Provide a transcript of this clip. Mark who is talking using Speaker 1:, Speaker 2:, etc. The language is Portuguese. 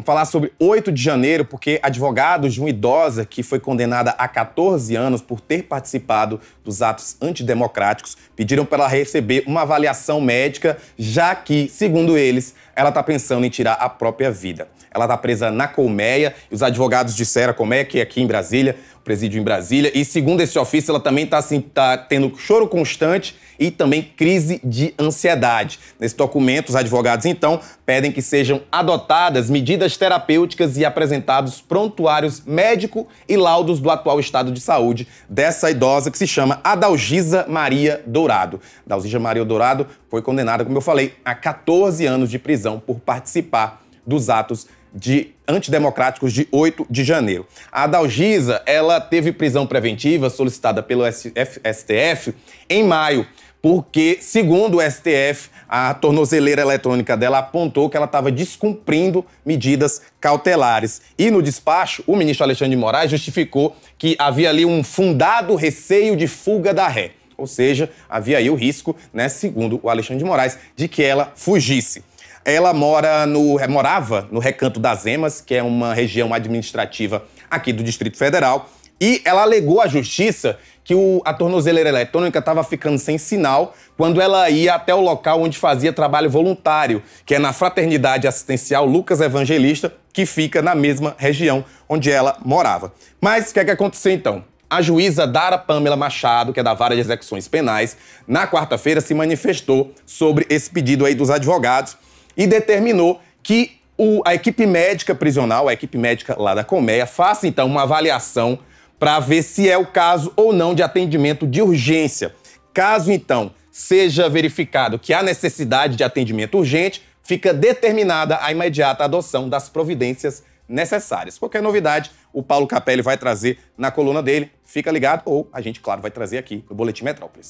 Speaker 1: Vamos falar sobre 8 de janeiro, porque advogados de uma idosa que foi condenada a 14 anos por ter participado dos atos antidemocráticos pediram para ela receber uma avaliação médica, já que, segundo eles, ela está pensando em tirar a própria vida. Ela está presa na colmeia e os advogados disseram como é que é aqui em Brasília, o presídio em Brasília, e segundo esse ofício, ela também está assim, tá tendo choro constante e também crise de ansiedade. Nesse documento, os advogados, então, pedem que sejam adotadas medidas consultas terapêuticas e apresentados prontuários médico e laudos do atual estado de saúde dessa idosa que se chama Adalgisa Maria Dourado. Adalgisa Maria Dourado foi condenada, como eu falei, a 14 anos de prisão por participar dos atos de antidemocráticos de 8 de janeiro. A Adalgisa, ela teve prisão preventiva solicitada pelo STF em maio porque, segundo o STF, a tornozeleira eletrônica dela apontou que ela estava descumprindo medidas cautelares. E no despacho, o ministro Alexandre de Moraes justificou que havia ali um fundado receio de fuga da ré. Ou seja, havia aí o risco, né, segundo o Alexandre de Moraes, de que ela fugisse. Ela mora no, é, morava no Recanto das Emas, que é uma região administrativa aqui do Distrito Federal e ela alegou à justiça que o, a tornozeleira eletrônica estava ficando sem sinal quando ela ia até o local onde fazia trabalho voluntário, que é na Fraternidade Assistencial Lucas Evangelista, que fica na mesma região onde ela morava. Mas o que, é que aconteceu então? A juíza Dara Pamela Machado, que é da Vara de Execuções Penais, na quarta-feira se manifestou sobre esse pedido aí dos advogados e determinou que o, a equipe médica prisional, a equipe médica lá da Colmeia, faça então uma avaliação para ver se é o caso ou não de atendimento de urgência. Caso então seja verificado que há necessidade de atendimento urgente, fica determinada a imediata adoção das providências necessárias. Qualquer novidade, o Paulo Capelli vai trazer na coluna dele. Fica ligado ou a gente, claro, vai trazer aqui no Boletim Metrópolis.